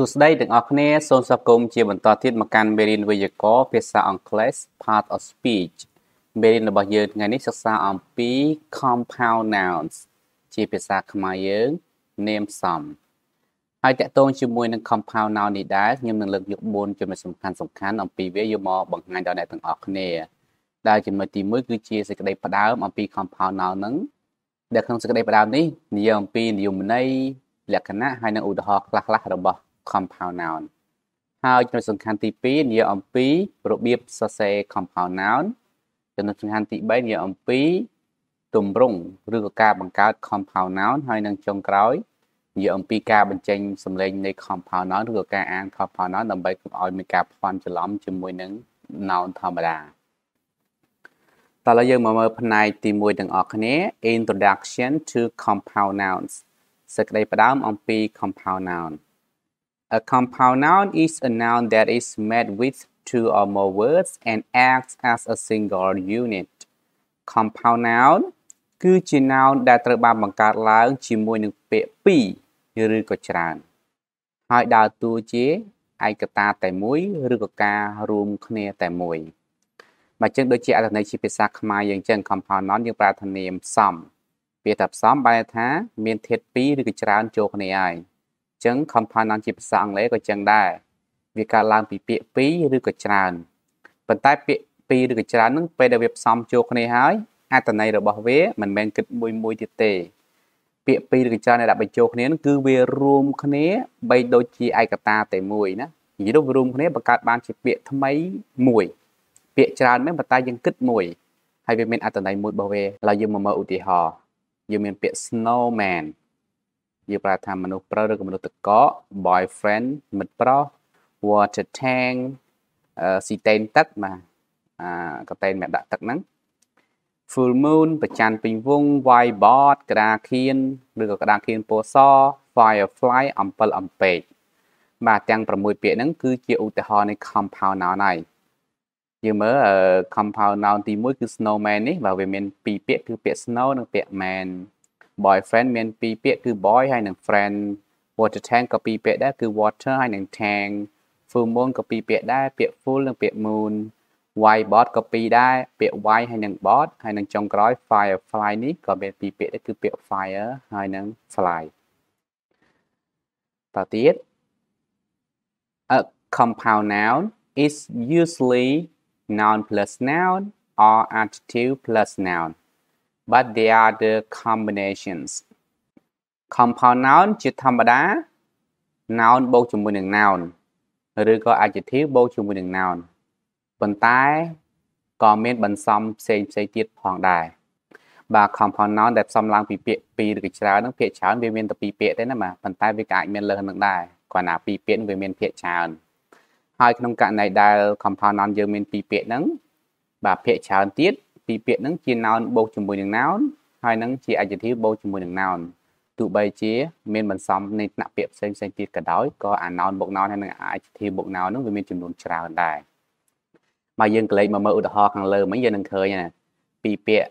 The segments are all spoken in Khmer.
សួស្តីទាំងអស់គ្នាសូមស្វាគមន៍ជាបន្តទៀតមកកាន់មេរៀនវេយ្យាករណ៍ភាសាអង់គ្លេស Part of Speech មេរៀនរបស់យើងថ្ងៃនេះសិក្សាអំពី compound nouns ជាភាសាខ្មែរយើងនាមសមហើយតកតងជាមួយនឹង compound noun នេះដែរខ្ញុំនឹងលើកយក4ចំណុចសំខាន់សំខាន់អំពីវាយកមកបង្ហាញដល់អ្នកទាំងអស់គ្នាដែលចំណុចទី1គឺជាសេចក្តីផ្ដើមអំពី compound noun ហ្នឹងដែលក្នុងសេចក្តីផ្ដើមនេះនិយាយអំពីនិយមន័យលក្ខណៈហើយនិងឧទាហរណ៍ខ្លះៗរបស់ compound noun ហើយចំណុចសំខាន់ទី2និយាយអំពីរបៀបសរសេរ compound noun ចំណុចសំខាន់ទី3និយាយអំពីទម្រង់ឬក៏ការបង្កើត compound noun ហើយនឹងចុងក្រោយនិយាយអំពីការបញ្ចេញសំឡេងនៃ compound noun ឬក៏ការអាន compound noun ដើម្បីកុំឲ្យមានការភាន់ច្រឡំជាមួយនឹង noun ធម្មតាតោះឥឡូវយើងមកមើលផ្នែកទី1ទាំងអស់គ្នា Introduction to compound nouns សេចក្តីផ្ដើមអំពី compound noun A compound noun is a noun that is made with two or more words and acts as a single unit. Compound noun គឺជា noun ដែលត្រូវបានបង្កើតឡើង ជាមួយនឹងពាក្យពីរឬក៏ច្រើន ហើយដើរតួជាឯកតាតែមួយ ឬក៏ការរួមគ្នាតែមួយបើចឹងដូចជាអត្ថន័យជាភាសាខ្មែរយើងចឹង compound noun យើងប្រើថានាមផ្សំពាក្យថាផ្សំបែរថា មានធាតុពីរឬក៏ច្រើនចូលគ្នាហើយចឹង compound ជាភាសាអង់គ្លេសក៏ចឹងដែរវាកើតឡើងពីពាក្យ2ឬក៏ច្រើនប៉ុន្តែ ពាក្យ2ឬក៏ច្រើនហ្នឹងពេលដែលវាផ្សំចូលគ្នាហើយអត្ថន័យរបស់វាមិនមែនគិតមួយមួយទៀតទេពាក្យ2ឬក៏ច្រើនដែលដាក់បញ្ចូលគ្នាហ្នឹងគឺវារួមគ្នាបីដូចជាឯកតាតែមួយណានិយាយរួមគ្នាបង្កើតបានជាពាក្យថ្មីមួយពាក្យច្រើនមែនប៉ុន្តែយើងគិតមួយហើយវាមាន អត្ថន័យមួយរបស់វាឥឡូវយើងមកមើលឧទាហរណ៍យើងមានពាក្យ snowman យើងប្រើថាមនុស្សប្រុសឬក៏មនុស្សទឹកកក boyfriend មិត្តប្រុស water tank ស៊ីតេនទឹកបាទអាកតេនអ្នកដាក់ទឹកហ្នឹង full moon ប្រច័នពេញវង whiteboard ក្តារខៀនឬក៏ក្តារខៀនពណ៌ស firefly អំពិលអំពែកបាទទាំង6ពាក្យហ្នឹងគឺជាឧទាហរណ៍នៃ compound noun ហើយយើងមើល compound noun ទី1គឺ snowman នេះបាទវាមាន2ពាក្យគឺពាក្យ snow និងពាក្យ man boyfriend មានពីរពាក្យគឺ boy ហើយនិង friend water tank ក៏ពីរពាក្យដែរគឺ water ហើយនិង tank full moon ក៏ពីរពាក្យដែរពាក្យ full និងពាក្យ moon white bot ក៏ពីរដែរពាក្យ white ហើយនិង bot ហើយនិងចុងក្រោយ firefly នេះក៏មានពីរពាក្យដែរគឺពាក្យ fire ហើយនិង fly តទៅទៀត a compound noun is usually noun plus noun or adjective plus noun but they are the combinations compound noun ជាធម្មតា noun បូកជាមួយនឹង noun ឬក៏ adjective បូកជាមួយនឹង noun ប៉ុន្តែក៏មានបន្សំផ្សេងផ្សេងទៀតផងដែរបាទ compound noun ដែលផ្សំឡើងពីពាក្យពីរឬច្រើនហ្នឹងពាក្យច្រើនវាមានតែពីរពាក្យទេណាបាទប៉ុន្តែវាក៏អាចមានលើសនឹងដែរគ្រាន់តែពីរពាក្យវាមានពាក្យច្រើនហើយក្នុងករណីដែល compound noun យើងមានពីរពាក្យហ្នឹងបាទពាក្យច្រើនទៀតពីរពាក្យហ្នឹងជា noun បូកជាមួយនឹង noun ហើយនឹងជា adjective បូកជាមួយនឹង noun ទោះបីជា មានបន្សំនៃថ្នាក់ពាក្យផ្សេងផ្សេងទៀតក៏ដោយក៏អា noun បូក noun ហើយនឹង adjective បូក noun ហ្នឹងវាមានចំនួនច្រើនដែរមកយើងក្លែកមកមើលឧទាហរណ៍ខាងលើមិញយើងនឹងឃើញណាពីរពាក្យ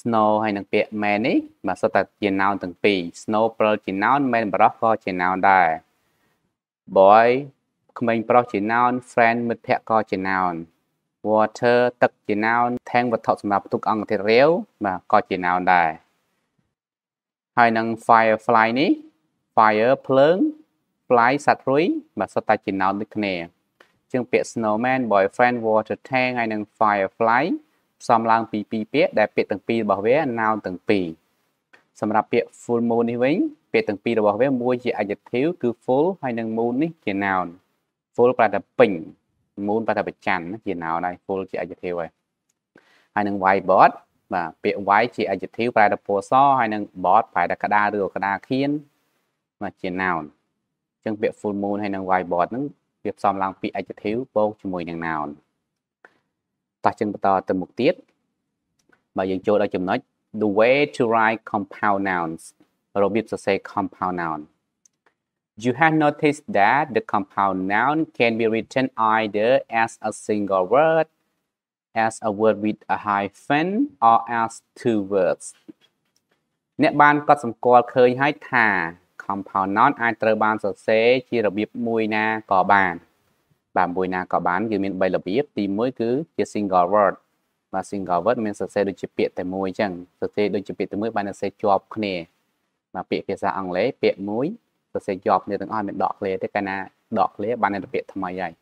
snow ហើយនឹងពាក្យ man នេះបាទសុទ្ធតែជា noun ទាំងពីរ snow ប្រិលជា noun man បរោះក៏ជា noun ដែរ boy ក្មេងប្រុសជា noun friend មិត្តភក្តិក៏ជា noun water ទឹកជា noun ធាងវត្ថុសម្រាប់ទុកអង្គធាតុរាវបាទក៏ជា noun ដែរហើយនឹង firefly នេះ fire ភ្លើង fly សត្វរុយបាទសុទ្ធតែជា noun ដូចគ្នាជាងពាក្យ snowman boyfriend water tank ហើយនឹង firefly ផ្សំឡើងពីពីរពាក្យដែលពាក្យទាំងពីររបស់វា noun ទាំងពីរសម្រាប់ពាក្យ full moon នេះវិញពាក្យទាំងពីររបស់វាមួយជា adjective គឺ full ហើយនឹង moon នេះជា noun full ប្រែថាពេញមូនបាត់តែប្រច័នជា noun ហើយ full ជា adjective ហើយហើយនឹង white board បាទពាក្យ white ជា adjective ប្រែទៅពណ៌សហើយនឹង board ប្រែទៅក្តារឬក្តារខៀនបាទជា noun អញ្ចឹងពាក្យ full moon ហើយនឹង white board ហ្នឹងវាផ្សំឡើងពី adjective បូកជាមួយនឹង noun តោះចឹងបន្តទៅមុខទៀតបើយើងចូលដល់ចំណុច the way to write compound nouns របៀបសរសេរ compound noun You have noticed that the compound noun can be written either as a single word, as a word with a hyphen, or as two words. អ្នកបានកត់សម្គាល់ឃើញហើយថា compound noun អាចត្រូវបានសរសេរជារបៀបមួយណាក៏បានបាទមួយណាក៏បានគឺមាន3របៀបទី1គឺជា single word បាទ single word មានសរសេរដូចជាពាក្យតែមួយអញ្ចឹងសរសេរដូចជាពាក្យតែមួយបានសរសេរជាប់គ្នាបាទពាក្យភាសាអង់គ្លេសពាក្យមួយប្រសិទ្ធយប់នេះទាំងអស់មានដក clear ទេកាលណាដក clear បានតែពាក្យថ្មីហើយ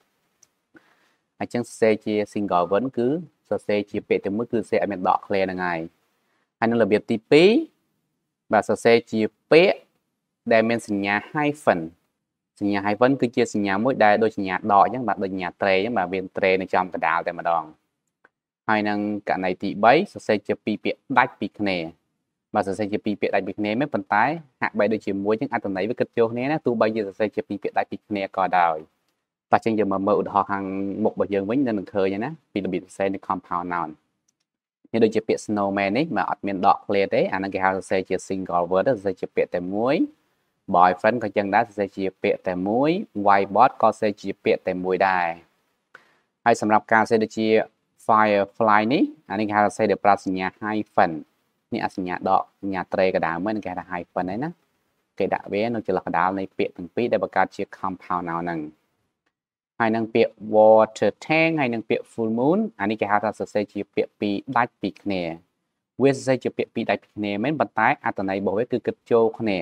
អញ្ចឹងសរសេរជា single one គឺសរសេរជាពាក្យទី1គឺសរសេរឲ្យមានដក clear ហ្នឹងហើយហើយនៅរបៀបទី2បាទសរសេរជាពាក្យដែលមានសញ្ញា hyphen សញ្ញា hyphen គឺជាសញ្ញាមួយដែលដូចសញ្ញាដកអញ្ចឹងបាទដូចសញ្ញាត្រេអញ្ចឹងបាទវាត្រេនៅចំកណ្ដាលតែម្ដងហើយនឹងករណីទី3សរសេរជាពីរពាក្យដាច់ពីគ្នាបើសរសេរជាពីរពាក្យដាច់ពីគ្នាមិនប៉ុន្តែហាក់បីដូចជាមួយនឹងអត្ថន័យវាគិតចូលគ្នាណាទោះបីជាសរសេរជាពីរពាក្យដាច់ពីគ្នាក៏ដោយតែចឹងយើងមកមើលឧទាហរណ៍ខាងមុខរបស់យើងវិញនៅនឹងឃើញណាពីរបៀបសរសេរនៃ compound noun នេះដូចជាពាក្យ snowman នេះមកអត់មានដក clear ទេអាហ្នឹងគេហៅសរសេរជា single word សរសេរជាពាក្យតែមួយ boyfriend ក៏ចឹងដែរសរសេរជាពាក្យតែមួយ whiteboard ក៏សរសេរជាពាក្យតែមួយដែរហើយសម្រាប់ការសរសេរដូចជា firefly នេះអានេះគេហៅសរសេរដោយប្រើសញ្ញា hyphen នេះអសញ្ញាដកសញ្ញាត្រេកដាលមួយនឹងគេថា hyphen ហ្នឹងណាគេដាក់វានៅចន្លោះកដាលនៃពាក្យទាំងពីរដែលបង្កើតជា compound noun ហ្នឹងហើយនឹងពាក្យ water tank ហើយនឹងពាក្យ full moon អានេះគេហៅថាសរសេរជាពាក្យពីរដាច់ពីគ្នាវាសរសេរជាពាក្យពីរដាច់ពីគ្នាមែនប៉ុន្តែ អត្ថន័យរបស់វាគឺគិតចូលគ្នា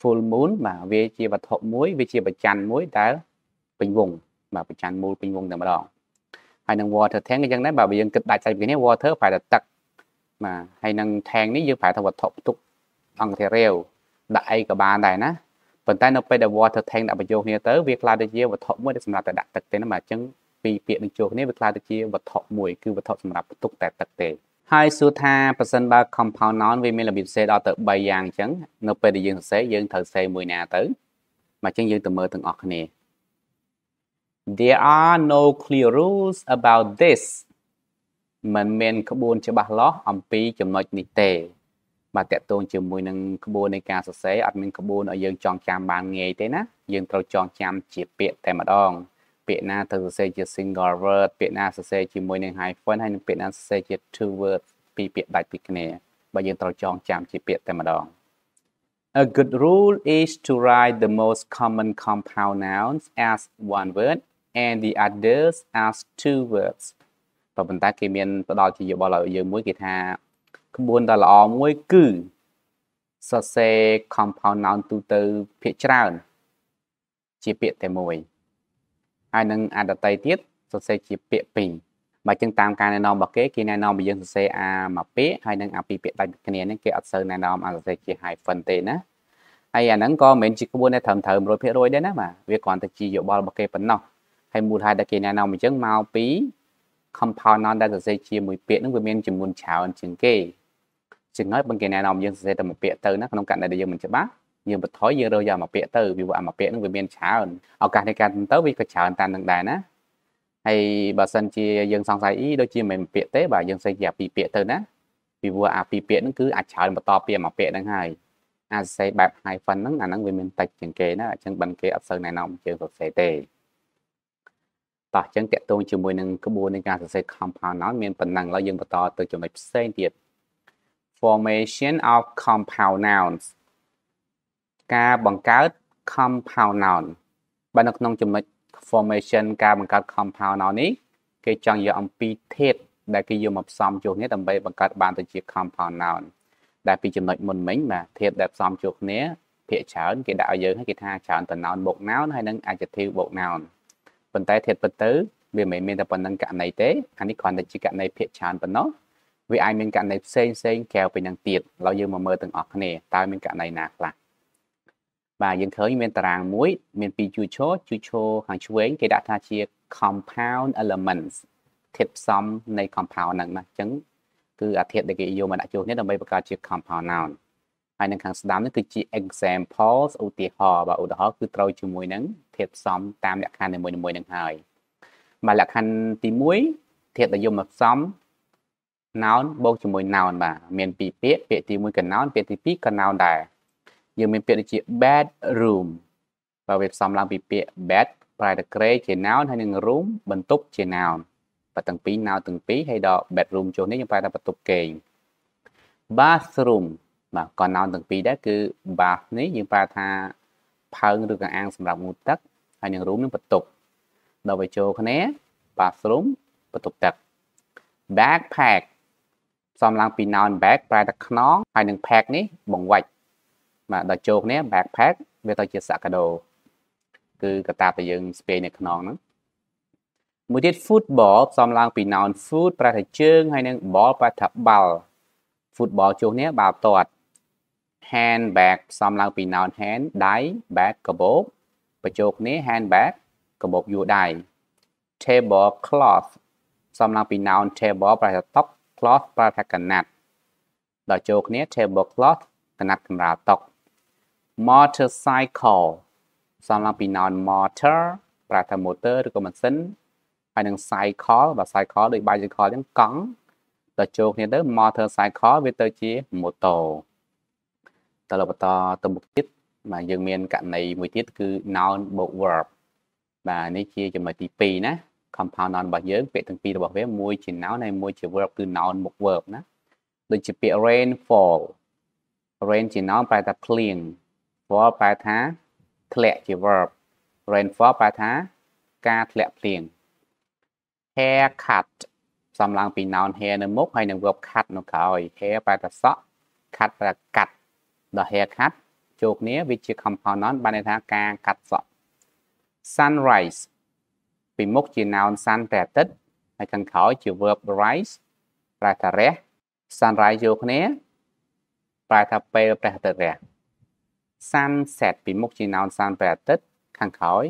full moon បាទវាជាវត្ថុមួយ វាជាប្រច័នមួយដែលពេញវងបាទប្រច័នមូលពេញវងតែម្ដងហើយនឹង water tank អញ្ចឹងដែរបាទបើយើងគិតដាច់ស្អីពីគ្នា water ប្រែតែទឹកបាទហើយនឹង tank នេះយើងប្រើថាវត្ថុផ្ទុកអង្គធារាវដាក់អីក៏បានដែរណាប៉ុន្តែនៅពេលដែល water tank ដាក់បញ្ចូលគ្នាទៅវាខ្លាចទៅជាវត្ថុមួយដែលសម្រាប់តែដាក់ទឹកទេណាបាទអញ្ចឹងពីរពាក្យនឹងចូលគ្នាវាខ្លាចទៅជាវត្ថុមួយគឺវត្ថុសម្រាប់ផ្ទុកតែទឹកទេហើយសួរថាប្រសិនបើ compound noun វាមានរបៀបសេដល់ទៅ3យ៉ាងអញ្ចឹងនៅពេលដែលយើងសរសេរយើងត្រូវសេរមួយណាទៅមកអញ្ចឹងយើងទៅមើលទាំងអស់គ្នា There are no clear rules about this មិនមានក្បួនច្បាស់លាស់អំពីចំណុចនេះទេបាទតកតងជាមួយនឹងក្បួននៃការសរសេរអត់មានក្បួនឲ្យយើងចងចាំបានងាយទេណាយើងត្រូវចងចាំជាពាក្យតែម្ដង ពាក្យណាត្រូវសរសេរជា single word ពាក្យណាសរសេរជាមួយនឹង hyphen ហើយនឹងពាក្យណាសរសេរជា two word ពីរពាក្យដាច់ពីគ្នាបើយើងត្រូវចងចាំជាពាក្យតែម្ដង A good rule is to write the most common compound nouns as one word and the others as two words ក៏ប៉ុន្តែគេមានផ្ដល់ជាយោបល់ឲ្យយើងមួយគេថាក្បួនដ៏ល្អមួយគឺសរសេរ compound noun ទូទៅភាគច្រើនជាពាក្យតែមួយហើយនឹងអត្តតីទៀតសរសេរជាពាក្យពីរបើចឹងតាមការណែនាំរបស់គេគេណែនាំឲ្យយើងសរសេរអាមួយពាក្យហើយនឹងអាពីរពាក្យដាច់ពីគ្នាហ្នឹងគេអត់សូវណែនាំឲ្យសរសេរជា hyphen ទេណាហើយអាហ្នឹងក៏មិនមែនជាក្បួនដែលត្រឹមត្រូវ100%ដែរណាបាទវាគ្រាន់តែជាយោបល់របស់គេប៉ុណ្ណោះហើយមូលហេតុដែលគេណែនាំអញ្ចឹងមកពី compound noun ដែលសរសេរជាមួយពាក្យហ្នឹងវាមានចំនួនច្រើនជាងគេចឹងហើយបើគេណែនាំយើងសរសេរតែមួយពាក្យទៅណាក្នុងករណីដែលយើងមិនច្បាស់យើងបន្ថយយើងរើយកមួយពាក្យទៅពីព្រោះមួយពាក្យហ្នឹងវាមានច្រើនឱកាសនៃការទៅវាក៏ច្រើនតាមនឹងដែរណាហើយបើសិនជាយើងសង្ស័យអ៊ីដូចជាមិនមែនពាក្យទេបាទយើងសេជាពីរពាក្យទៅណាពីព្រោះអាពីរពាក្យហ្នឹងគឺអាចច្រើនបន្តពីមួយពាក្យហ្នឹងហើយអាចសេបែប hyphen ហ្នឹងអាហ្នឹងវាមានតិចជាងគេណាអញ្ចឹងបានគេអត់សូវណែនាំយើងសរសេរទេតោះអញ្ចឹងតកតងជាមួយនឹងក្បួននៃការសរសេរ compound noun មានប៉ុណ្ណឹងឡើយយើងបន្តទៅចំណុចផ្សេងទៀត formation of compound nouns ការបង្កើត compound noun បើនៅក្នុងចំណុច formation ការបង្កើត compound noun នេះគេចង់យកអំពីធាតុដែលគេយកមកផ្សំចូលគ្នាដើម្បីបង្កើតបានទៅជា compound noun ដែល ពីចំណុចមុនមិញបាទធាតុដែលផ្សំចូលគ្នា ភាគច្រើនគេដាក់ឲ្យយើងគេថាច្រើនត noun បូក noun ហើយនឹង adjective បូក noun ប៉ុន្តែធៀបទៅវាមិនមែនមានតែប៉ុណ្្នឹងករណីទេអានេះគ្រាន់តែជាករណីភាគច្រើនប៉ុណ្ណោះវាអាចមានករណីផ្សេងផ្សេងក្រៅពីនឹងទៀតឥឡូវយើងមកមើលទាំងអស់គ្នាតើមានករណីណាខ្លះបាទយើងឃើញមានតារាងមួយមានពីរជួឈរជួឈរខាងឆ្វេងគេដាក់ថាជា compound elements ធាតុផ្សំនៃ compound ហ្នឹងណាអញ្ចឹងគឺអាធាតុដែលគេយកមកដាក់ជួនេះដើម្បីបង្កើតជា compound noun ហើយនៅខាងស្ដាំនេះគឺជា examples ឧទាហរណ៍បាទឧទាហរណ៍គឺត្រូវជាមួយនឹងធាតុផ្សំតាមលក្ខខណ្ឌនីមួយៗនឹងហើយបាទលក្ខខណ្ឌទី1ធាតុដែលយកមកផ្សំ noun បូកជាមួយ noun បាទមានពីរពាក្យពាក្យទី1ក៏ noun ពាក្យទី2ក៏ noun ដែរយើងមានពាក្យដូចជា bed room បើវាផ្សំឡើងពីពាក្យ bed ប្រែតែ grey ជា noun ហើយនឹង room បន្ទប់ជា noun បើទាំងពីរ noun ទាំងពីរហើយដល់ bedroom ចុះនេះយើងប្រែថាបន្ទប់គេង bathroom បាទកណ្ដោនទាំងពីរដែរគឺបាសនេះយើងប្រើថាផើងឬកអាង សម្រាប់ងូតទឹកហើយនឹងរូមនឹងបន្ទប់ដល់វាចូលគ្នា bathroom បន្ទប់ទឹក backpack ផ្សំឡើងពី noun bag ប្រែថាខ្នងហើយនឹង pack នេះបង្វាច់បាទដល់ចូលគ្នា backpack វាទៅជាសាក់កាដូ គឺកតាបដែលយើងស្ពាយនៅខ្នងហ្នឹងមួយទៀត football ផ្សំឡើងពី noun foot ប្រែថាជើងហើយនឹង ball ប្រែថាបាល់ football ជួសនេះបាល់ទាត់ hand bag ផ្សំឡើងពី noun hand ដៃ bag កបោកបញ្ចូលគ្នា hand bag កបោកយួរដៃ table cloth ផ្សំឡើងពី noun table ប្រែថាតុក cloth ប្រែថាកណាត់ដល់ចូលគ្នា table cloth កណាត់កម្រាលតុក motorcycle ផ្សំឡើងពី noun motor ប្រែថា motor ឬក៏ម៉ាស៊ីនហើយនឹង cycle បើ cycle ដូច bicycle អញ្ចឹងកង់ដល់ចូលគ្នាទៅ motorcycle វាទៅជា motor ឥឡូវបន្តទៅមុខទៀតបាទយើងមានករណីមួយទៀតគឺ noun បូក verb បាទនេះជាចំណុចទី2ណា compound noun របស់យើងពាក្យទាំងពីររបស់វាមួយជា noun ហើយមួយជា verb គឺ noun មុខ verb ណាដូចជាពាក្យ rain fall rain ជា noun ប្រែថាភ្លៀង fall ប្រែថាធ្លាក់ជា verb rain fall ប្រែថាការធ្លាក់ភ្លៀង hair cut សំឡងពី noun hair នៅមុខហើយនឹង verb cut នៅក្រោយ hair ប្រែថាសក់ cut ប្រែកាត់ដល់ haircut ចូលគ្នាវាជា component បានន័យថាការកាត់សក់ sunrise ពីមុខជា noun sun ប្រែអាទិត្យហើយខាងក្រោយជា verb rise ប្រែថារះ sunrise ចូលគ្នាប្រែថាពេលព្រះអាទិត្យរះ sunset ពីមុខជា noun sun ប្រែអាទិត្យខាងក្រោយ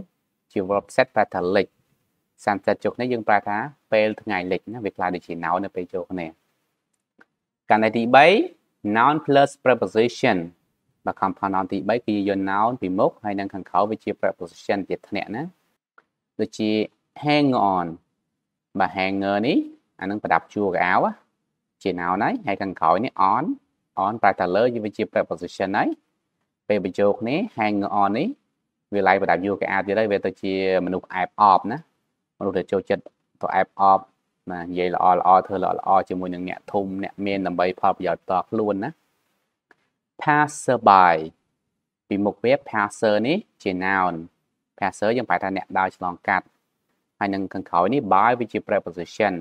ជា verb set ប្រែថាលិច sunset ចូលគ្នាយើងប្រែថាពេលថ្ងៃលិចណាវាខ្លះដូចជា noun នៅពេលចូលគ្នាកណ្ដាលទី3 noun plus preposition បើ compound noun ទី3គឺយក noun ពីមុខហើយនឹងខាងក្រោយវាជា preposition ទៀតធ្នាក់ណាដូចជា hang on បើ hanger នេះអានឹងប្រដាប់ជួរកៅអោជា noun ហើយហើយខាងក្រោយនេះ on on ប្រែតែលើវាជា preposition ហើយពេលបញ្ចូលគ្នា hang on នេះវាឡាយប្រដាប់យូរកៅអោទៀតហើយវាទៅជាមនុស្សអែបអបណាមនុស្សដែលចូលចិត្តទៅអែបអបបាទនិយាយល្អល្អធ្វើល្អល្អជាមួយនឹងអ្នកធំអ្នកមានដើម្បីផលប្រយោជន៍ផ្ទាល់ខ្លួនណា passer by ពីមុខវា passer នេះជា noun passer យើងប្រែថាអ្នកដើរឆ្លងកាត់ហើយនឹងខាងក្រោយនេះ by វាជា preposition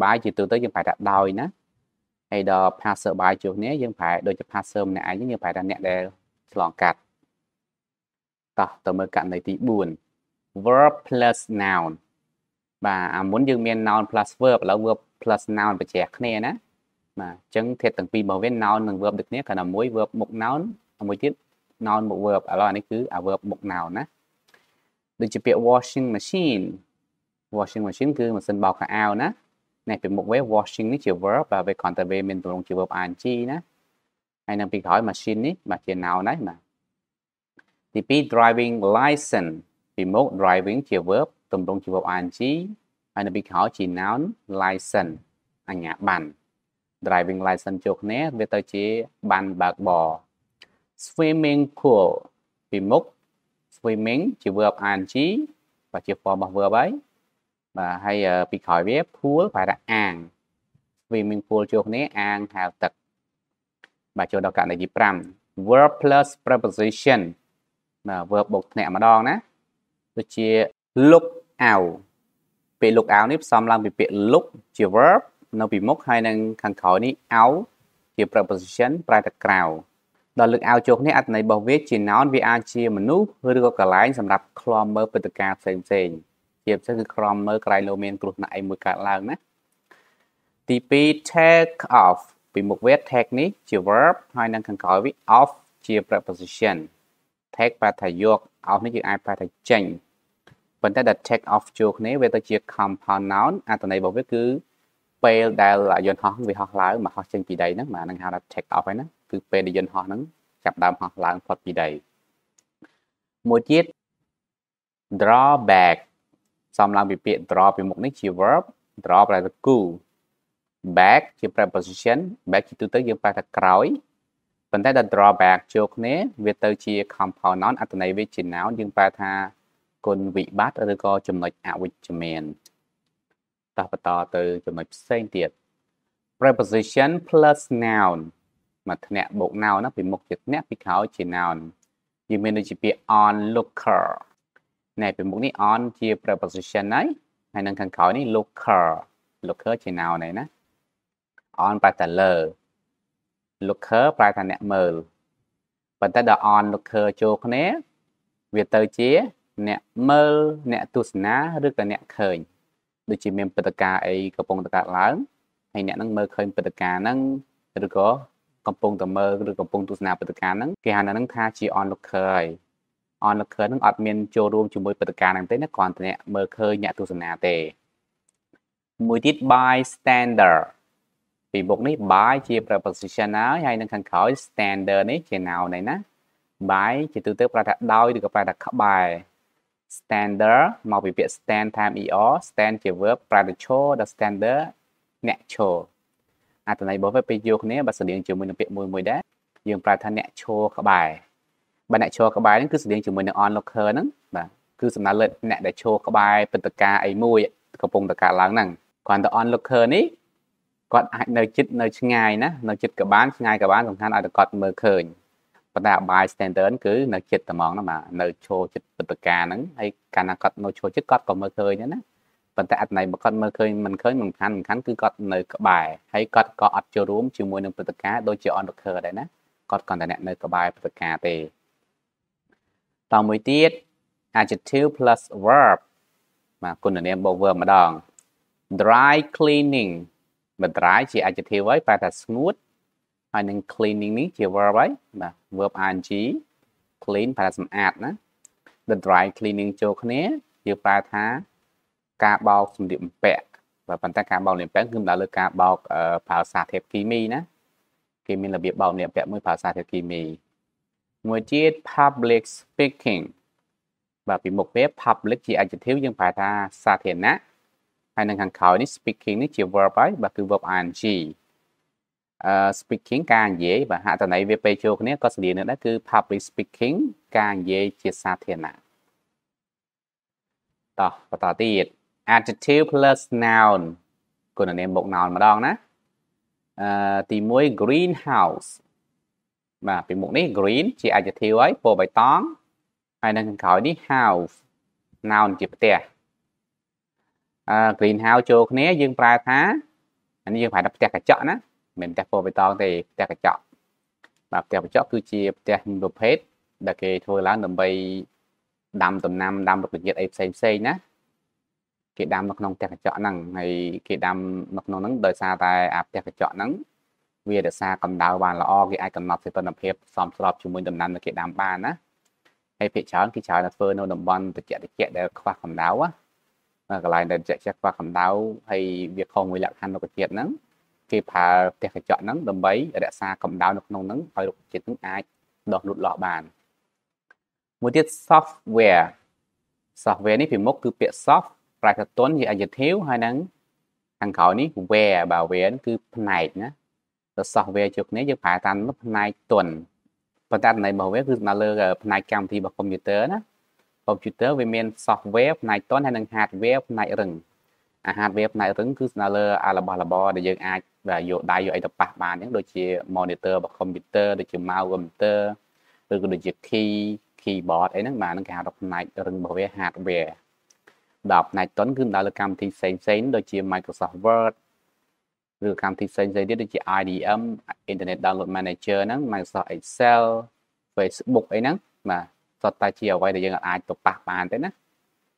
by ជាទូទៅយើងប្រែថាដោយណាហើយដល់ passer by ជួសនេះយើងប្រែដូចជា passer ម្នាក់ឯងយើងប្រែថាអ្នកដែលឆ្លងកាត់តោះទៅមើលករណីទី4 verb plus noun បាទអាមុនយើងមាន noun plus verb ឥឡូវ verb plus noun បញ្ជាក់គ្នាណាបាទអញ្ចឹងធាតុទាំងពីរមកវិញ noun និង verb ដូចគ្នាគ្រាន់តែមួយ verb មុខ noun មួយទៀត noun មុខ verb ឥឡូវអានេះគឺអា verb មុខ noun ណាដូចជាពាក្យ washing machine washing machine គឺម៉ាស៊ីនបោកខោអាវណានេះពីមុខវា washing នេះជា verb ហើយវាគ្រាន់តែវាមានទម្រង់ជា verb ing ណាហើយនៅពីក្រោយ machine នេះបាទជា noun ដែរបាទទី2 driving license ពីមុខ driving ជា verb ទម្រង់ជីវក ing ហើយនៅពីក្រោយជា noun license អញ្ញាប័ណ្ណ driving license ចូលគ្នាវាទៅជាប័ណ្ណបើកបរ swimming pool ពីមុខ swimming ជា verb ing បាទជា form របស់ verb ហើយបាទហើយពីក្រោយវា pool ប្រែថាអាង swimming pool ចូលគ្នាអាងហៅទឹកបាទចូលដល់ករណីទី5 verb plus preposition បាទ verb បូកថ្នាក់ម្ដងណាដូចជា look អាវពាក្យលោកអាវនេះផ្សំឡើងពីពាក្យ look ជា verb នៅ ពីមុខហើយនឹងខាងក្រោយនេះអាវជា preposition ប្រែទៅក្រៅដល់លើកអាវជោគនេះអត្ថន័យរបស់វាជា noun វាអាចជាមនុស្សឬក៏កន្លែងសម្រាប់ឃ្លាំមើលព្រឹត្តិការណ៍ផ្សេងផ្សេងជាពិសេសគឺឃ្លាំមើលក្រៃលោមានគ្រោះថ្នាក់អីមួយកើតឡើងណាទី2 take off ពីមុខវា take នេះជា verb ហើយនឹងខាងក្រោយវា off ជា preposition take ប្រែថាយក off នេះយើងអាចប្រែថាចេញប៉ុន្តែ that take off ចូលគ្នាវាទៅជា compound noun អត្ថន័យរបស់វាគឺពេលដែលយន្តហោះវាហោះឡើងមកហោះចេញពីដីហ្នឹងបាទហ្នឹងហៅថា take off ហ្នឹងគឺពេលដែលយន្តហោះហ្នឹងចាប់ដើមហោះឡើងផុតពីដីមួយទៀត draw back សំឡើងពីពាក្យ draw ពីមុខនេះជា verb draw ប្រែថាគូ back ជា preposition back ជាទូទៅយើងប្រែថាក្រោយប៉ុន្តែដល់ draw back ចូលគ្នាវាទៅជា compound noun អត្ថន័យវាជា noun យើងប្រែថាគុណវិបត្តិឬក៏ចំណុចអវិជ្ជមានតោះបន្តទៅចំណុចផ្សេងទៀត preposition plus noun មកធ្នាក់បូក noun ណាពីមុខជាធ្នាក់ពីក្រោយជា noun យើងមានដូចជាពាក្យ on looker ណែពីមុខនេះ on ជា preposition ហើយហើយនឹងខាងក្រោយនេះ looker looker ជា noun ហើយណា on ប្រែតែលើ looker ប្រែថាអ្នកមើលប៉ុន្តែដល់ on looker ចូលគ្នាវាទៅជាអ្នកមើលអ្នកទស្សនាឬក៏អ្នកឃើញដូចជាមានព្រឹត្តិការណ៍អីកំពុងតែកើតឡើងហើយអ្នកនឹងមើលឃើញព្រឹត្តិការណ៍ហ្នឹងឬក៏កំពុងតែមើលឬកំពុងទស្សនាព្រឹត្តិការណ៍ហ្នឹងគេហៅហ្នឹងថាជា onlooker ហើយ onlooker ហ្នឹងអត់មានចូលរួមជាមួយព្រឹត្តិការណ៍ហ្នឹងទេណាគ្រាន់តែអ្នកមើលឃើញអ្នកទស្សនាទេមួយទៀត bystander ពីមុខនេះ by ជា preposition ហើយហើយនៅខាងក្រោយ stander នេះជា noun ហើយណា by ជាទូទៅប្រើថាដោយឬក៏ប្រើថាក្បែរ standard មកពីពាក្យ stand តាម er stand ជា verb ប្រែទៅឈរដល់ standard អ្នកឈរអត្ថន័យរបស់វាពេលយកគ្នាបើស្រដៀងជាមួយនឹងពាក្យមួយមួយដែរយើងប្រើថាអ្នកឈរក្បែរបើអ្នកឈរក្បែរហ្នឹងគឺស្រដៀងជាមួយនឹង on locker ហ្នឹងបាទគឺសំដៅលើអ្នកដែលឈរក្បែរព្រឹត្តិការណ៍អីមួយកំពុងតែកើតឡើងហ្នឹងគ្រាន់តែ on locker នេះគាត់អាចនៅចិត្តនៅឆ្ងាយណានៅចិត្តក៏បានឆ្ងាយក៏បានសំខាន់ឲ្យតែគាត់មើលឃើញប៉ុន្តែអាបាយ standard គឺនៅចិត្តត្មងហ្នឹងបាទនៅឈោចិត្តព្រឹត្តិការណ៍ហ្នឹងហើយកាលណាគាត់នៅឈោចិត្តគាត់ក៏មើលឃើញដែរណាប៉ុន្តែអត្តន័យរបស់គាត់មើលឃើញមិនឃើញមិនខាន់មិនខាន់គឺគាត់នៅក្បែរហើយគាត់ក៏អត់ចូលរួមជាមួយនឹងព្រឹត្តិការណ៍ដូចជា onlooker ដែរណាគាត់គាត់តែអ្នកនៅក្បែរព្រឹត្តិការណ៍ទេតមួយទៀត adjective plus verb បាទគុណនាមរបស់ verb ម្ដង dry cleaning បើ dry ជា adjective ហើយប្រែថាស្ងួតហើយនឹង cleaning នេះជា verb ហើយបាទ verb ing clean ប្រែសម្អាតណា the dry cleaning ចូលគ្នាយើងប្រែថាការបោកសម្លៀកបំពាក់បាទប៉ុន្តែការបោកសម្លៀកបំពាក់គឺមិនដល់លើការបោកប្រើសារធាតុគីមីណាគេមានរបៀបបោកសម្លៀកបំពាក់មួយប្រើសារធាតុគីមីមួយទៀត public speaking បាទពីមុខវា public ជា adjective យើងប្រែថាសាធារណៈហើយនៅខាងក្រោយនេះ speaking នេះជា verb ហើយបាទគឺ verb ing speaking ការនិយាយបាទហត្ថន័យវាពេលចូលគ្នាក៏ស្តីនឹងដែរគឺ public speaking ការនិយាយជាសាធារណៈតោះបន្តទៀត adjective plus noun គុណនាមមុខ noun ម្ដងណាអឺទី1 greenhouse បាទពីមុខនេះ green ជា adjective ហើយពណ៌បៃតងហើយនៅខាងក្រោយនេះ house noun ជាផ្ទះអឺ greenhouse ចូលគ្នាយើងប្រើថាអានេះយើងប្រើថាផ្ទះកញ្ចក់ណាមិនផ្ទះពណ៌បៃតងទេផ្ទះកញ្ចក់បាទផ្ទះកញ្ចក់គឺជាផ្ទះប្រភេទដែលគេធ្វើឡើងដើម្បីដាំដំណាំដាំរុក្ខជាតិអីផ្សេងផ្សេងណាគេដាំនៅក្នុងផ្ទះកញ្ចក់ហ្នឹងហើយគេដាំនៅក្នុងហ្នឹងដោយសារតែអាផ្ទះកញ្ចក់ហ្នឹងវារក្សាកម្ដៅបានល្អគេអាចកំណត់សីតុណ្ហភាពសមស្របជាមួយដំណាំដែលគេដាំបានណាហើយភាគច្រើនគេច្រើនតែធ្វើនៅតំបន់ត្រជាក់ត្រជាក់ដែលខ្វះកម្ដៅណាកន្លែងដែលត្រជាក់ត្រជាក់ខ្វះកម្ដៅហើយវាខុសមួយលក្ខខណ្ឌរុក្ខជាតិហ្នឹងគេប្រើផ្ទះកញ្ចក់ហ្នឹងដើម្បីរក្សាកម្ដៅនៅក្នុងហ្នឹងឲ្យរុក្ខជាតិហ្នឹងអាចដុះលូតលាស់បានមួយទៀត software software នេះពីមុខគឺពាក្យ soft ប្រែទៅតុនជា adjective ហើយនឹងខាងក្រោយនេះ where បើ where គឺផ្នែកណាទៅ software ជុកនេះយើងប្រើតាមផ្នែកតុនប៉ុន្តែតំណែងរបស់វាគឺសំដៅលើផ្នែកកម្មវិធីរបស់ computer ណា computer វាមាន software ផ្នែកតុនហើយនិង hardware ផ្នែករឹងអា hardware ផ្នែករឹងគឺសំដៅលើអារបស់របរដែលយើងអាចដែលយកដៃយកអីទៅប៉ះបានអញ្ចឹងដូចជា monitor របស់ computer ដូចជា mouse computer ឬក៏ដូចជា key keyboard អីហ្នឹងបាទហ្នឹងគេហៅថាផ្នែករឹងរបស់វា hardware ដល់ផ្នែកតុនគឺដល់លើកម្មវិធីផ្សេងផ្សេងដូចជា Microsoft Word ឬកម្មវិធីផ្សេងផ្សេងទៀតដូចជា IDM Internet Download Manager ហ្នឹង Microsoft Excel Facebook អីហ្នឹងបាទសុទ្ធតែជាអ្វីដែលយើងអាចទៅប៉ះបានទេណា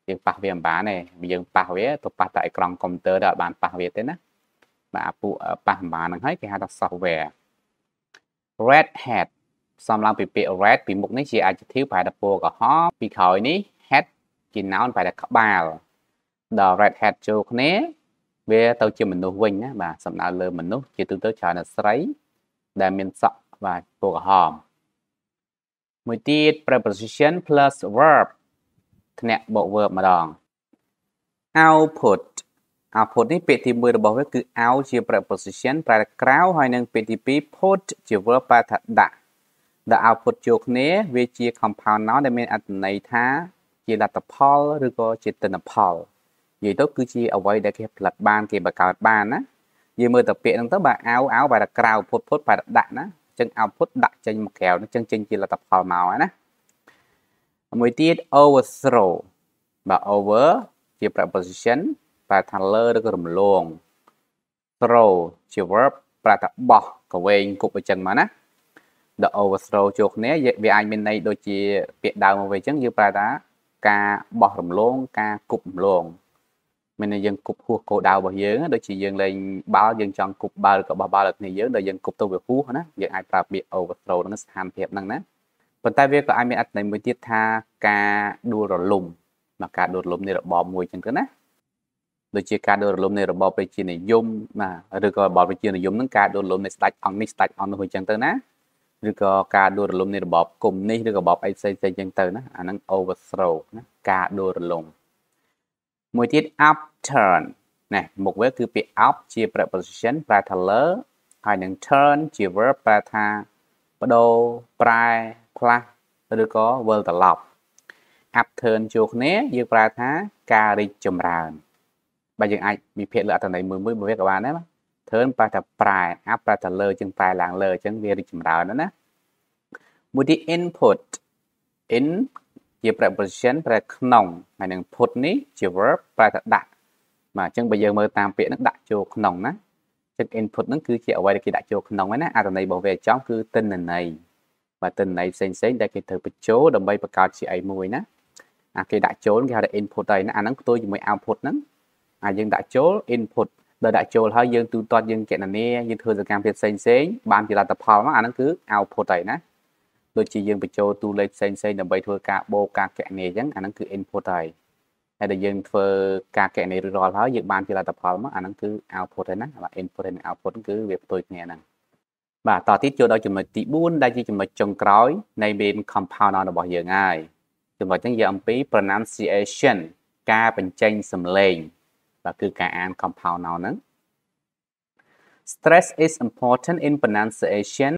យើងប៉ះវាមិនបានទេយើងប៉ះវាទៅប៉ះតែអេក្រង់កុំព្យូទ័រដល់បានប៉ះវាទេណាបាទពួកប៉ះប្រមាណហ្នឹងហើយគេហៅថា software red hat ផ្សំឡើងពីពាក្យ red ពីមុខនេះជា adjective ប្រែថាពណ៌ក្រហមពីក្រោយនេះ hat ជា noun ប្រែថាក្បាលដល់ red hat ចូលគ្នាវាទៅជាមនុស្សវិញណាបាទសំដៅលើមនុស្សជាទូទៅច្រើនតែស្រី ដែលមានសក់បាទពណ៌ក្រហមមួយទៀត preposition plus verb ធ្នាក់បូក verb ម្ដង output output នេះពាក្យទី1របស់វាគឺ out ជា preposition ប្រែក្រៅហើយនឹងពាក្យទី2 put ជា verb ប្រែថាដាក់ដែល output ចូលគ្នាវាជា compound noun ដែលមានអត្ថន័យថាជាលទ្ធផលឬក៏ជាទិន្នផលនិយាយទៅគឺជាអ្វីដែលគេផលិតបានគេបង្កើតបានណានិយាយមើលទៅពាក្យហ្នឹងទៅបាទអាវអាវបែរក្រៅផុតផុតបែរដាក់ណាអញ្ចឹង output ដាក់ចេញមកក្រៅអញ្ចឹងចេញជាលទ្ធផលមកណាមួយទៀត overthrow បាទ over ជា preposition ប្រែថាលើឬក៏រំលង throw ជា verb ប្រែថាបោះកវែងគប់អញ្ចឹងមកណា the overthrow ចូលគ្នាវាអាចមានន័យដូចជាពាក្យដើមមកវិញអញ្ចឹងយើងប្រែថាការបោះរំលង ការគប់រំលងមានន័យយើងគប់ហួសគោដៅរបស់យើងដូចជាយើងលេងបាល់យើងចង់គប់បាល់ក៏បោះបាល់ដល់គ្នាយើងដល់យើងគប់ទៅវាហួសណាយើងអាចប្រើពាក្យ overthrow ហ្នឹងស្ថានភាពហ្នឹងណាប៉ុន្តែវាក៏អាចមានអត្ថន័យមួយទៀតថាការដួលរលំមកការដួលរលំនៃរបបមួយចឹងទៅណាដូចជាការដួលរលំនៃរបបប្រជានិយមណាឬក៏របបប្រជានិយមហ្នឹងការដួលរលំនៃស្ដេចអង្គនេះស្ដេចអង្គនោះអញ្ចឹងទៅណាឬក៏ការដួលរលំនៃរបបកុំនេះឬក៏របបអីផ្សេងៗអញ្ចឹងទៅណាអាហ្នឹង overthrow ណាការដួលរលំមួយទៀត upturn ណាមុខវាគឺពាក្យ up ជា preposition ប្រែថាលើហើយនឹង turn ជា verb ប្រែថាបដូរប្រែផ្លាស់ឬក៏វិលត្រឡប់ upturn ចូលគ្នាយើងប្រែថាការរីកចម្រើនបើយើងអាចវិភាគលើអត្ថន័យមួយមួយមួយវាក៏បានដែរបាទ turn ប្រែថាប្រែអាប្រែថាលើជាងប្រែឡើងលើអញ្ចឹងវារីកចម្រើនណាមួយទី input in ជា preposition ប្រែក្នុងហើយនឹង put នេះជា verb ប្រែថាដាក់បាទអញ្ចឹងបើយើងមើលតាមពាក្យហ្នឹងដាក់ចូលក្នុងណាចឹង input ហ្នឹងគឺជាអ្វីដែលគេដាក់ចូលក្នុងហ្នឹងណាអត្ថន័យរបស់វាចំគឺទិន្នន័យបាទទិន្នន័យផ្សេងផ្សេងដែលគេត្រូវបញ្ចូលដើម្បីបង្កើតជាអីមួយណាអាគេដាក់ចូលគេហៅថា input ហើយណាអាហ្នឹងផ្ទុយជាមួយ output ហ្នឹងអាយើងដាក់ចូល input ដែលដាក់ចូលហើយយើងទូទាត់យើងកណនាយើងធ្វើសកម្មភាពផ្សេងផ្សេងបានជាលទ្ធផលមកអាហ្នឹងគឺ output ហើយណាដូចជាយើងបញ្ចូលទូលេខផ្សេងផ្សេងដើម្បីធ្វើការបូកការកណនាអញ្ចឹងអាហ្នឹងគឺ input ហើយហើយដែលយើងធ្វើការកណនារួចរាល់ហើយយើងបានជាលទ្ធផលមកអាហ្នឹងគឺ output ហើយណាបាទ input ហើយ output គឺវាផ្ទុយគ្នាហ្នឹងបាទតទៀតចូលដល់ចំណុចទី4ដែលជាចំណុចចុងក្រោយ នៃមេរៀន compounder របស់យើងហើយចំណុចហ្នឹងយើងអំពី pronunciation ការបញ្ចេញសំឡេងបាទគឺការអាន compound noun ហ្នឹង Stress is important in pronunciation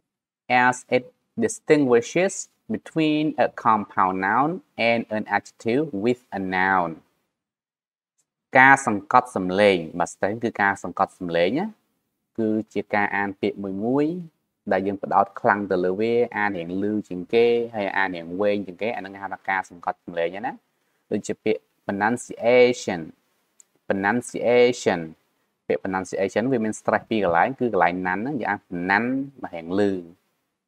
as it distinguishes between a compound noun and an adjective with a noun ការសង្កត់សំឡេងបាទ stress គឺការសង្កត់សំឡេងណាគឺជាការអានពាក្យមួយមួយដែលយើងបដោតខ្លាំងទៅលើវាអានរៀងលឺជាងគេហើយអានរៀងវែងជាងគេអានឹងហៅថាការសង្កត់សំឡេងណាដូចជាពាក្យ pronunciation pronunciation ពាក្យ pronunciation វាមាន stress ពីរកន្លែងគឺកន្លែង nan ហ្នឹងយើងអាន nan មករៀងលឺ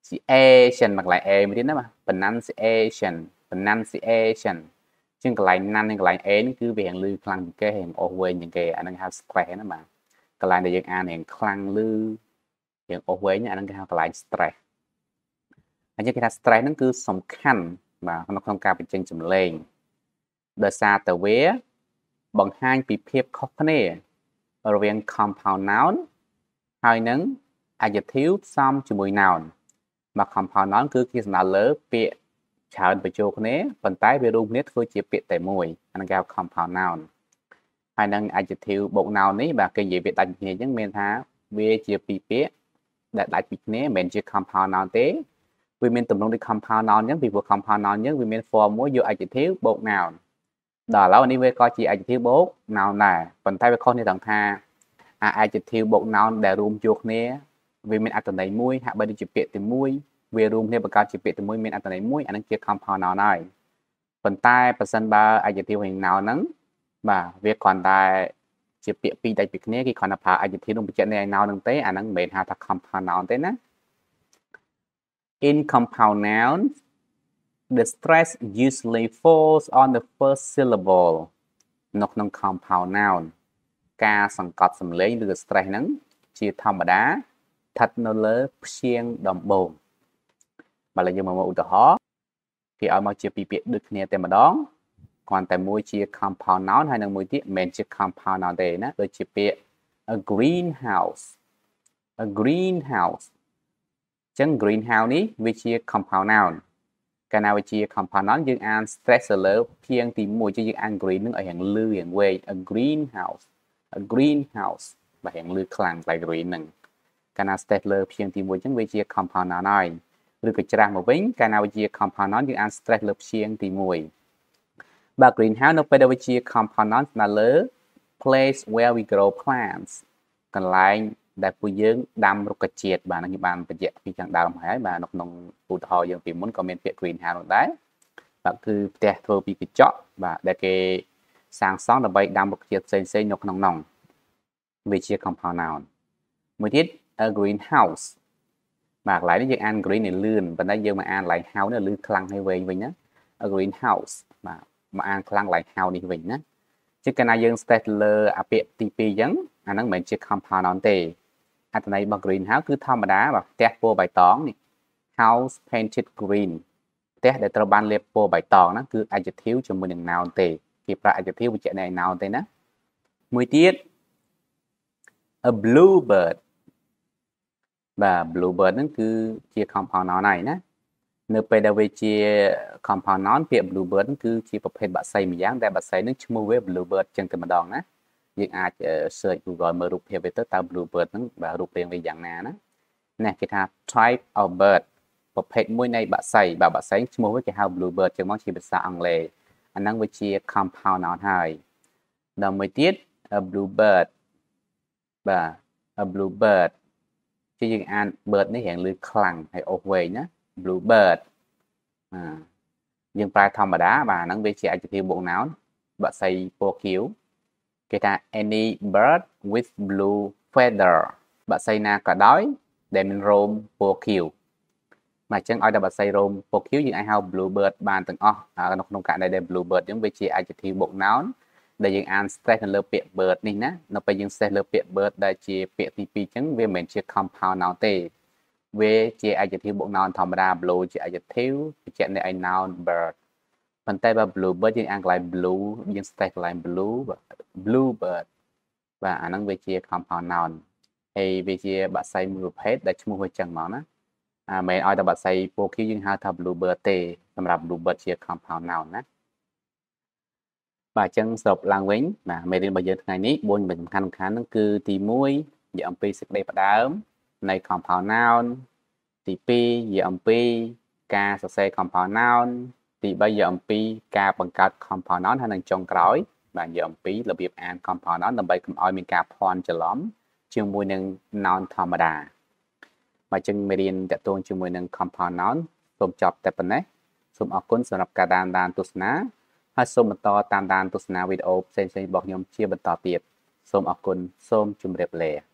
pronunciation មកកន្លែង a មួយទៀតណាបាទ pronunciation pronunciation ជាងកន្លែង nan និងកន្លែង a ហ្នឹងគឺវារៀងលឺខ្លាំងជាងគេរៀងអស់វែងជាងគេអាហ្នឹងហៅ stress ណាបាទកន្លែងដែលយើងអានរៀងខ្លាំងលឺរៀងអស់វែងអាហ្នឹងគេហៅកន្លែង stress អញ្ចឹងគេថា stress ហ្នឹងគឺសំខាន់ បាទក្នុងក្នុងការបញ្ចេញសម្លេងដោយសារតែវាបង្ហាញពីភាពខុសគ្នារវាង compound noun ហើយនឹង adjective ផ្សំជាមួយ noun មក compound noun គឺគេសំដៅលើពាក្យច្រើនបញ្ចូលគ្នាប៉ុន្តែវារួមគ្នាធ្វើជាពាក្យតែមួយអានឹងគេហៅ compound noun ហើយនឹង adjective បូក noun នេះបាទគេនិយាយវាដាច់ពីគ្នាអញ្ចឹងមានថាវាជាពីរពាក្យដែលដាច់ពីគ្នាមិនមែនជា compound noun ទេវាមានទំនងដូច compound noun អញ្ចឹងពីព្រោះ compound noun អញ្ចឹងវាមាន form មួយយក adjective បូក noun ដល់ឥឡូវនេះវាក៏ជា adjective បូក noun ដែរប៉ុន្តែវាខុសគ្នាត្រង់ថាអា adjective បូក noun ដែលរួមចូលគ្នាវាមានអត្ថន័យមួយ ហាក់បីដូចជាពាក្យទី1វារួមគ្នាបង្កើតជាពាក្យទី1មានអត្ថន័យមួយ អានឹងជា compound noun ហើយប៉ុន្តែប្រសិនបើ adjective វិញ noun ហ្នឹងបាទវាគ្រាន់តែជាពាក្យពីរដាច់ពីគ្នាគេគ្រាន់តែប្រើ adjective នឹងបញ្ជាក់នៃ noun ហ្នឹងទេអាហ្នឹងមិនមែនហៅថា compound noun ទេណា in compound noun the stress usually falls on the first syllable នៅក្នុង compound noun ការសង្កត់សម្លេងឬ stress ហ្នឹងជាធម្មតាស្ថិតនៅលើព្យាង្គដំបូងបើឡើយយើងមកមើលឧទាហរណ៍គេឲ្យមកជាពីរពាក្យដូចគ្នាតែម្ដងគ្រាន់តែមួយជា compound noun ហើយនិងមួយទៀតមិនមែនជា compound noun ទេណាដូចជាពាក្យ a greenhouse a greenhouse អញ្ចឹង greenhouse នេះវាជា compound noun កាលណាវាជា component យើងអាន stress ទៅលើធាងទី1ជាយើងអាន green នឹងឲ្យរៀងលឺរៀងវែង a green house a green house បាទរៀងលឺខ្លាំងតែ green នឹងកាលណា stress លើធាងទី1អញ្ចឹងវាជា component ហើយឬក៏ច្រាស់មកវិញកាលណាវាជា component យើងអាន stress លើធាងទី1បាទ green house នៅពេលដែលវាជា component នៅលើ place where we grow plants កន្លែងដែលពួកយើងដាំរុក្ខជាតិបាទខ្ញុំបានបញ្ជាក់ពីខាងដើមហើយបាទនៅក្នុងឧទាហរណ៍យើងពីមុនក៏មានពាក្យ green house នោះដែរបាទគឺផ្ទះធ្វើពីកញ្ចក់បាទដែលគេសាងសង់ដើម្បីដាំរុក្ខជាតិផ្សេងៗនៅក្នុងនោះវាជា compound noun មួយទៀត a green house បាទកន្លែងនេះយើងអាន green នេះលឿនប៉ុន្តែយើងមកអាន line house នេះលឺខ្លាំងហើយវែងវិញណា a green house បាទមកអានខ្លាំង line house នេះវិញណាជាកាលណាយើង stress លើអាពាក្យទី2អញ្ចឹងអាហ្នឹងមិនមែនជា compound noun ទេអត្ថន័យរបស់ green house គឺធម្មតាបាទផ្ទះពណ៌បៃតងនេះ house painted green ផ្ទះដែលត្រូវបានលាបពណ៌បៃតងហ្នឹងគឺ adjective ជាមួយនឹង noun ទេគេប្រើ adjective បញ្ជាក់នៃ noun ទេណាមួយទៀត a blue bird បាទ blue bird ហ្នឹងគឺជា compound noun ហើយណានៅពេលដែលវាជា compound noun ពាក្យ blue bird ហ្នឹងគឺជាប្រភេទបក្សីមួយយ៉ាងដែលបក្សីហ្នឹងឈ្មោះវា blue bird ចឹងតែម្ដងណាយើងអាច search Google មើលរូបភាពវាទៅតើ bluebird ហ្នឹងបាទរូបរាងវាយ៉ាងណាណានេះគេថា type of bird ប្រភេទមួយនៃបក្សីបាទបក្សីឈ្មោះវាគេហៅ bluebird ជាងមកជាភាសាអង់គ្លេសអាហ្នឹងវាជា compound noun ហើយដល់មួយទៀត bluebird បាទ bluebird គឺយើងអាន bird នេះរៀងលឺខ្លាំងហើយអូសវែងណា bluebird បាទយើងប្រើធម្មតាបាទហ្នឹងវាជាអត្ថិភាពបូក noun បក្សីពណ៌ខៀវគេថា any bird with blue feather បក្សីណាក៏ដោយដែលមានរោមពណ៌ខៀវមកអញ្ចឹងឲ្យតែបក្សីរោមពណ៌ខៀវយើងអាចហៅ blue bird បានទាំងអស់នៅក្នុងករណីដែល blue bird យើងវាជា adjective បូក noun ដែលយើងអាន stress នៅលើពាក្យ bird នេះណានៅពេលយើង stress លើពាក្យ bird ដែលជាពាក្យទី2អញ្ចឹងវាមិនមែនជា compound noun ទេវាជា adjective បូក noun ធម្មតា blue ជា adjective បញ្ជាក់នៃឲ្យ noun bird ប៉ុន្តែបើ blue bird យើងអានកន្លែង blue យើង stress កន្លែង blue blue bird បាទអាហ្នឹងវាជា compound noun ហើយវាជាបាក់សៃមួយប្រភេទដែលឈ្មោះវាចឹងហ្មងណាអាមិនឲ្យតែបាក់សៃពូគីយើងហៅថា blue bird ទេសម្រាប់ blue bird ជា compound noun ណាបាទអញ្ចឹងសរុបឡើងវិញបាទមេរៀនរបស់យើងថ្ងៃនេះ4ចំណុចសំខាន់សំខាន់ហ្នឹងគឺទី1និយាយអំពីសេចក្តីផ្ដើមនៃ compound noun ទី2និយាយអំពីការសរសេរ compound noun ទី3និយាយអំពីការបង្កើត compound noun ហើយនឹងចុងក្រោយបាននិយាយអំពីរបៀបអាន compound noun ដើម្បីកុំឲ្យមានការភ័ន្តច្រឡំជាមួយនឹង noun ធម្មតាបាទចឹងមេរៀនតកតងជាមួយនឹង compound noun សូមចប់តែប៉ុណ្ណេះសូមអរគុណសម្រាប់ការតាមដានទស្សនាហើយសូមបន្តតាមដានទស្សនាវីដេអូផ្សេងៗរបស់ខ្ញុំជាបន្តទៀតសូមអរគុណសូមជម្រាបលា